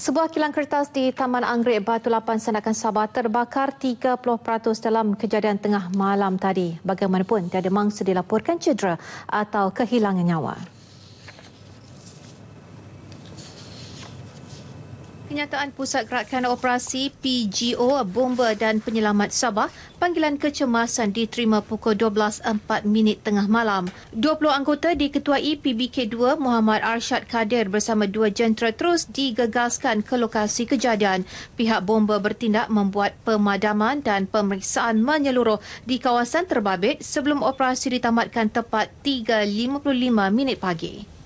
Sebuah kilang kertas di Taman Anggrek Batu Lapan Sandakan Sabah terbakar 30% dalam kejadian tengah malam tadi. Bagaimanapun, tiada mangsa dilaporkan cedera atau kehilangan nyawa. Kenyataan Pusat Gerakan Operasi PGO Bomba dan Penyelamat Sabah, panggilan kecemasan diterima pukul 12.04 minit tengah malam. 20 anggota diketuai PBK2 Muhammad Arshad Kadir bersama dua jentera terus digegaskan ke lokasi kejadian. Pihak bomba bertindak membuat pemadaman dan pemeriksaan menyeluruh di kawasan terbabit sebelum operasi ditamatkan tepat 3.55 minit pagi.